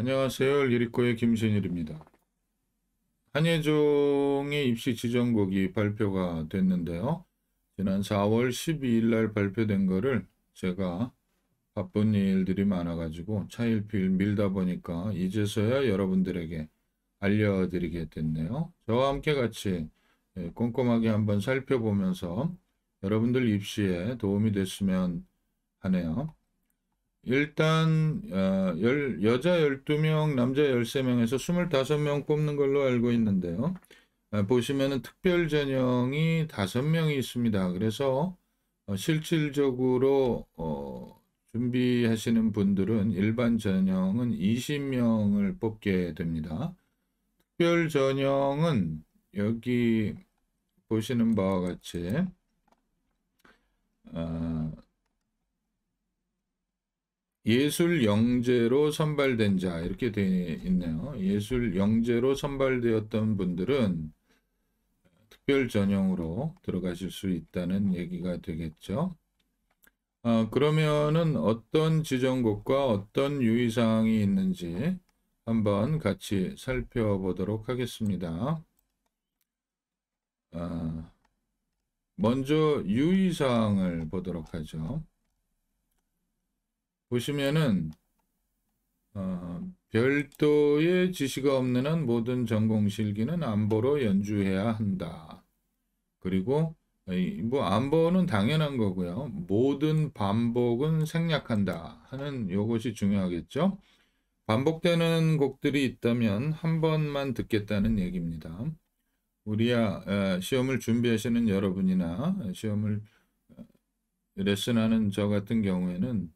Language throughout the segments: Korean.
안녕하세요. 리리코의 김신일입니다. 한예종의 입시 지정곡이 발표가 됐는데요. 지난 4월 12일 날 발표된 거를 제가 바쁜 일들이 많아가지고 차일피일 밀다 보니까 이제서야 여러분들에게 알려드리게 됐네요. 저와 함께 같이 예, 꼼꼼하게 한번 살펴보면서 여러분들 입시에 도움이 됐으면 하네요. 일단 어, 열, 여자 12명, 남자 13명에서 25명 뽑는 걸로 알고 있는데요. 어, 보시면은 특별 전형이 5명이 있습니다. 그래서 어, 실질적으로 어, 준비하시는 분들은 일반 전형은 20명을 뽑게 됩니다. 특별 전형은 여기 보시는 바와 같이 어, 예술 영재로 선발된 자 이렇게 되어 있네요. 예술 영재로 선발되었던 분들은 특별 전형으로 들어가실 수 있다는 얘기가 되겠죠. 아, 그러면은 어떤 지정곡과 어떤 유의사항이 있는지 한번 같이 살펴보도록 하겠습니다. 아, 먼저 유의사항을 보도록 하죠. 보시면은 어, 별도의 지시가 없는 한 모든 전공실기는 안보로 연주해야 한다. 그리고 뭐 안보는 당연한 거고요. 모든 반복은 생략한다 하는 이것이 중요하겠죠. 반복되는 곡들이 있다면 한 번만 듣겠다는 얘기입니다. 우리야 시험을 준비하시는 여러분이나 시험을 어, 레슨하는 저 같은 경우에는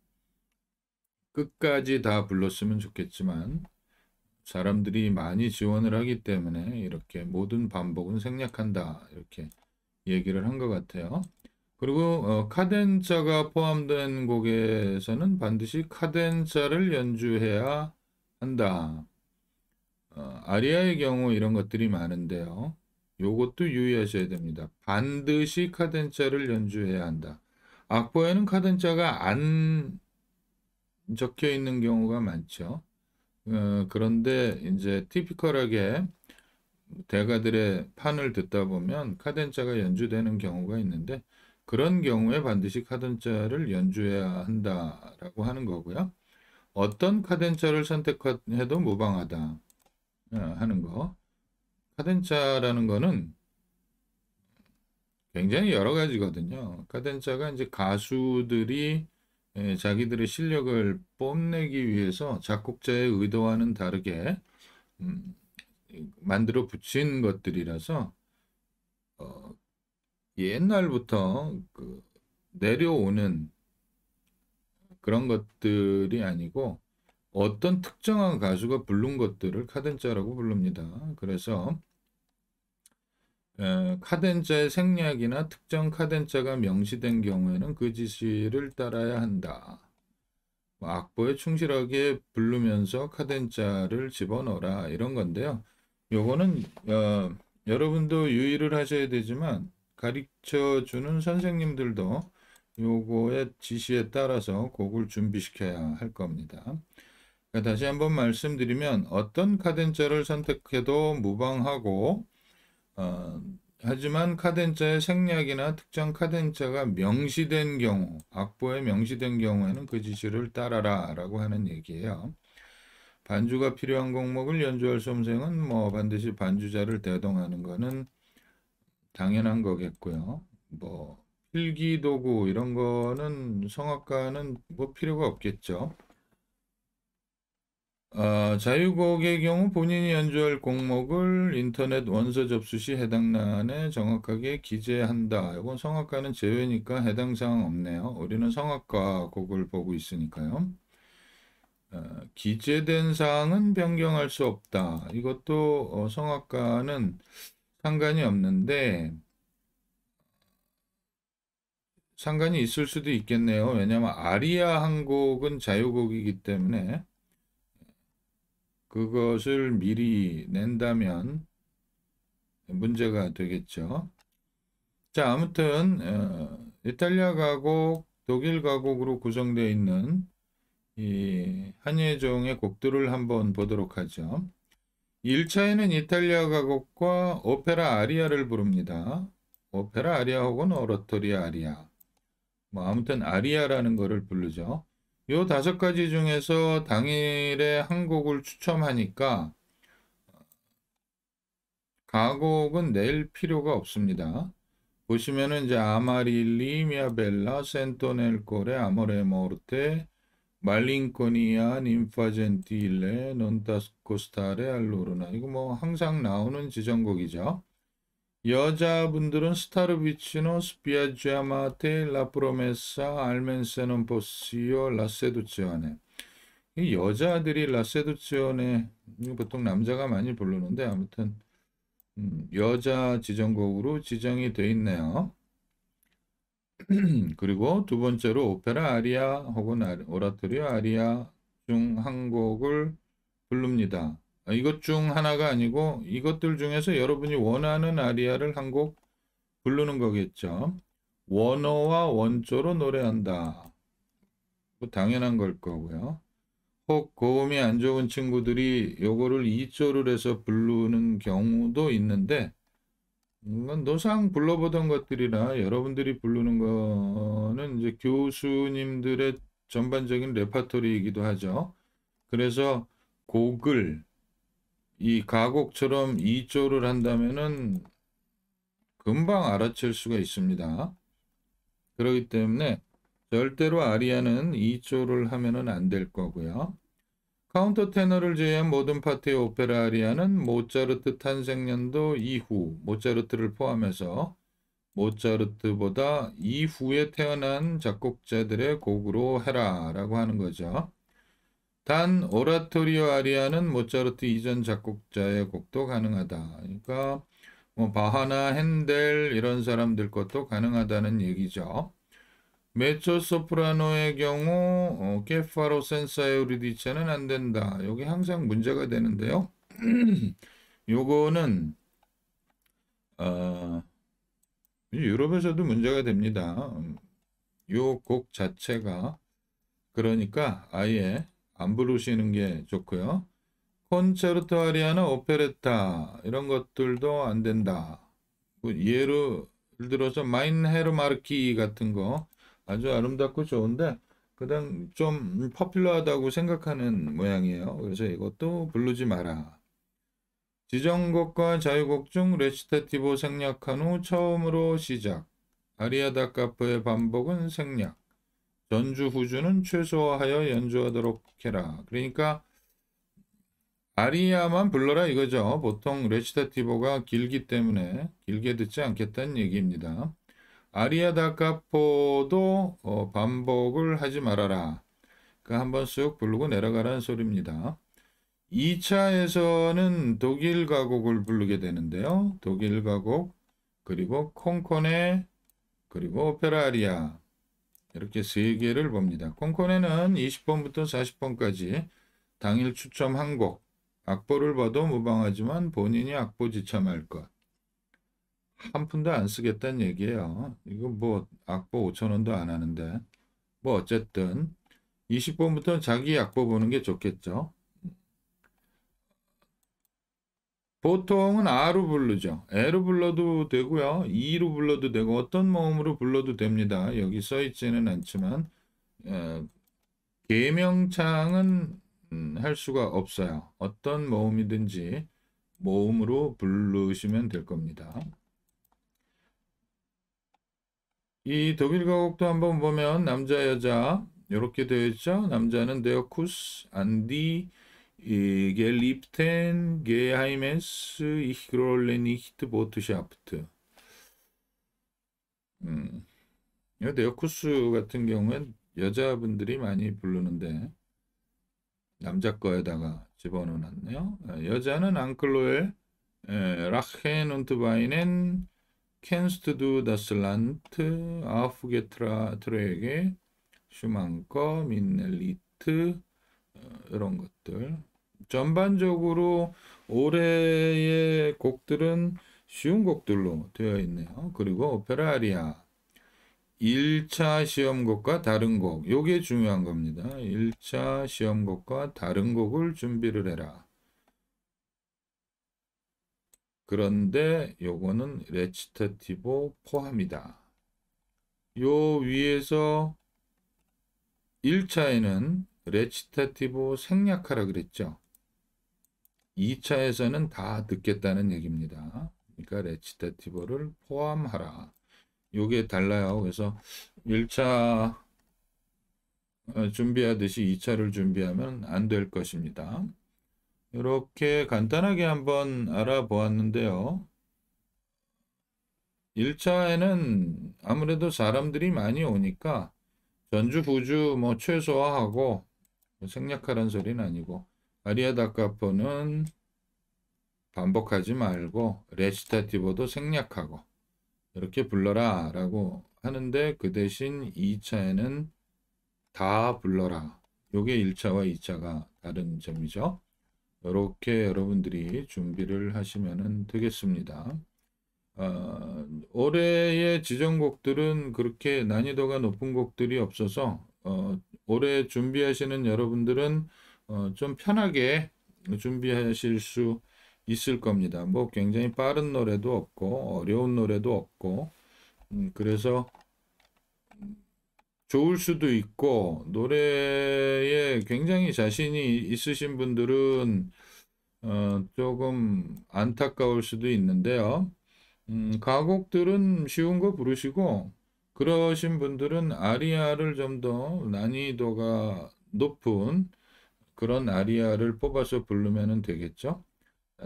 끝까지 다 불렀으면 좋겠지만 사람들이 많이 지원을 하기 때문에 이렇게 모든 반복은 생략한다 이렇게 얘기를 한 것 같아요. 그리고 어, 카덴자가 포함된 곡에서는 반드시 카덴자를 연주해야 한다. 어, 아리아의 경우 이런 것들이 많은데요. 요것도 유의하셔야 됩니다. 반드시 카덴자를 연주해야 한다. 악보에는 카덴자가 안 적혀 있는 경우가 많죠. 어, 그런데 이제 티피컬하게 대가들의 판을 듣다 보면 카덴자가 연주되는 경우가 있는데 그런 경우에 반드시 카덴자를 연주해야 한다라고 하는 거고요. 어떤 카덴자를 선택해도 무방하다 어, 하는 거. 카덴자라는 거는 굉장히 여러 가지거든요. 카덴자가 이제 가수들이 예, 자기들의 실력을 뽐내기 위해서 작곡자의 의도와는 다르게 음, 만들어 붙인 것들이라서 어, 옛날부터 그 내려오는 그런 것들이 아니고 어떤 특정한 가수가 부른 것들을 카덴자라고 부릅니다. 그래서 카덴자의 생략이나 특정 카덴자가 명시된 경우에는 그 지시를 따라야 한다. 뭐 악보에 충실하게 부르면서 카덴자를 집어넣어라 이런 건데요. 요거는 어, 여러분도 유의를 하셔야 되지만 가르쳐주는 선생님들도 요거의 지시에 따라서 곡을 준비시켜야 할 겁니다. 그러니까 다시 한번 말씀드리면 어떤 카덴자를 선택해도 무방하고 어, 하지만 카덴자의 생략이나 특정 카덴자가 명시된 경우, 악보에 명시된 경우에는 그 지시를 따라라 라고 하는 얘기예요. 반주가 필요한 곡목을 연주할 수험생은 뭐 반드시 반주자를 대동하는 거는 당연한 거겠고요. 뭐 필기도구 이런 거는 성악가는 뭐 필요가 없겠죠. 어, 자유곡의 경우 본인이 연주할 곡목을 인터넷 원서 접수 시 해당란에 정확하게 기재한다. 이건 성악가는 제외니까 해당 사항 없네요. 우리는 성악가 곡을 보고 있으니까요. 어, 기재된 사항은 변경할 수 없다. 이것도 어, 성악가는 상관이 없는데 상관이 있을 수도 있겠네요. 왜냐하면 아리아 한 곡은 자유곡이기 때문에 그것을 미리 낸다면 문제가 되겠죠. 자, 아무튼 어, 이탈리아 가곡, 독일 가곡으로 구성되어 있는 이 한예종의 곡들을 한번 보도록 하죠. 1차에는 이탈리아 가곡과 오페라 아리아를 부릅니다. 오페라 아리아 혹은 오라토리 아리아. 뭐 아무튼 아리아라는 것을 부르죠. 요 다섯 가지 중에서 당일에 한 곡을 추첨하니까 가곡은 낼 필요가 없습니다. 보시면은 이제 아마릴리, 미아벨라, 센토넬코레, 아모레모르테, 말린코니아, 님파젠티일레, 논타스코스타레, 알로르나 이거 뭐 항상 나오는 지정곡이죠. 여자분들은 스타르비치노 스피아지아마테 라프로메사 알멘세논 보시오 라세두치오네 여자들이 라세두치오네 보통 남자가 많이 부르는데 아무튼 음, 여자 지정곡으로 지정이 되어 있네요. 그리고 두 번째로 오페라 아리아 혹은 아, 오라토리오 아리아 중 한 곡을 부릅니다. 이것 중 하나가 아니고 이것들 중에서 여러분이 원하는 아리아를 한 곡 부르는 거겠죠. 원어와 원조로 노래한다. 뭐 당연한 걸 거고요. 혹 고음이 안 좋은 친구들이 요거를 2조를 해서 부르는 경우도 있는데 이건 노상 불러보던 것들이라 여러분들이 부르는 거는 이제 교수님들의 전반적인 레파토리이기도 하죠. 그래서 곡을 이 가곡처럼 2조를 한다면은 금방 알아챌 수가 있습니다. 그렇기 때문에 절대로 아리아는 2조를 하면은 안 될 거고요. 카운터 테너를 제외한 모든 파트의 오페라 아리아는 모차르트 탄생년도 이후 모차르트를 포함해서 모차르트보다 이후에 태어난 작곡자들의 곡으로 해라라고 하는 거죠. 단 오라토리오 아리아는 모차르트 이전 작곡자의 곡도 가능하다. 그러니까 뭐 바하나 핸델 이런 사람들 것도 가능하다는 얘기죠. 메초 소프라노의 경우 어, 케파로 센사요리디체는 안 된다. 여기 항상 문제가 되는데요. 요거는 어, 유럽에서도 문제가 됩니다. 음, 요곡 자체가 그러니까 아예 안 부르시는 게 좋고요. 콘체르토 아리아나 오페레타 이런 것들도 안 된다. 뭐 예를 들어서 마인헤르마르키 같은 거 아주 아름답고 좋은데 그냥 좀 퍼퓰러하다고 생각하는 모양이에요. 그래서 이것도 부르지 마라. 지정곡과 자유곡 중레시테티보 생략한 후 처음으로 시작. 아리아다 카프의 반복은 생략. 전주 후주는 최소화하여 연주하도록 해라. 그러니까 아리아만 불러라 이거죠. 보통 레치타티보가 길기 때문에 길게 듣지 않겠다는 얘기입니다. 아리아 다카포도 어, 반복을 하지 말아라. 그 한번 쓱 부르고 내려가라는 소리입니다. 2차에서는 독일 가곡을 부르게 되는데요. 독일 가곡 그리고 콩콘의 그리고 오페라 아리아 이렇게 세개를 봅니다. 콩코네는 20번부터 40번까지 당일 추첨 한 곡, 악보를 봐도 무방하지만 본인이 악보 지참할 것. 한 푼도 안 쓰겠다는 얘기예요. 이거 뭐 악보 5천원도 안 하는데. 뭐 어쨌든 20번부터 자기 악보 보는 게 좋겠죠. 보통은 아로 부르죠. 에로 불러도 되고요. 이로 불러도 되고 어떤 모음으로 불러도 됩니다. 여기 써 있지는 않지만 어, 계명창은 음, 할 수가 없어요. 어떤 모음이든지 모음으로 부르시면 될 겁니다. 이 독일 가곡도 한번 보면 남자 여자 이렇게 되어 있죠. 남자는 데어쿠스, 안디, 이게 립텐 게하이멘스 이히그롤레니히트 보트샤프트 음. 네오쿠스 같은 경우는 여자분들이 많이 부르는데 남자 거에다가 집어넣어네요 아, 여자는 앙클로엘 라헨운트바이넨 켄스트두 다슬란트 아프게트라 트레에게 슈만커 민넬리트 어, 이런 것들 전반적으로 올해의 곡들은 쉬운 곡들로 되어 있네요. 그리고 오 페라리아 아 1차 시험곡과 다른 곡. 요게 중요한 겁니다. 1차 시험곡과 다른 곡을 준비를 해라. 그런데 요거는 레치타티보 포함이다. 요 위에서 1차에는 레치타티보 생략하라 그랬죠. 2차에서는 다 듣겠다는 얘기입니다. 그러니까 레치타티브를 포함하라. 요게 달라요. 그래서 1차 어, 준비하듯이 2차를 준비하면 안 될 것입니다. 이렇게 간단하게 한번 알아보았는데요. 1차에는 아무래도 사람들이 많이 오니까 전주, 부주 뭐 최소화하고 생략하라는 소리는 아니고 아리아다카포는 반복하지 말고 레시타티보도 생략하고 이렇게 불러라 라고 하는데 그 대신 2차에는 다 불러라 요게 1차와 2차가 다른 점이죠 이렇게 여러분들이 준비를 하시면 되겠습니다 어, 올해의 지정곡들은 그렇게 난이도가 높은 곡들이 없어서 어, 올해 준비하시는 여러분들은 어, 좀 편하게 준비하실 수 있을 겁니다. 뭐 굉장히 빠른 노래도 없고 어려운 노래도 없고 음, 그래서 좋을 수도 있고 노래에 굉장히 자신이 있으신 분들은 어, 조금 안타까울 수도 있는데요. 음, 가곡들은 쉬운 거 부르시고 그러신 분들은 아리아를 좀 더 난이도가 높은 그런 아리아를 뽑아서 부르면 되겠죠.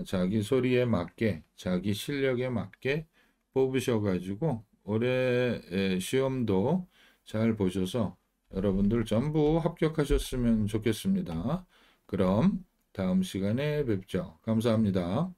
자기 소리에 맞게, 자기 실력에 맞게 뽑으셔가지고 올해 시험도 잘 보셔서 여러분들 전부 합격하셨으면 좋겠습니다. 그럼 다음 시간에 뵙죠. 감사합니다.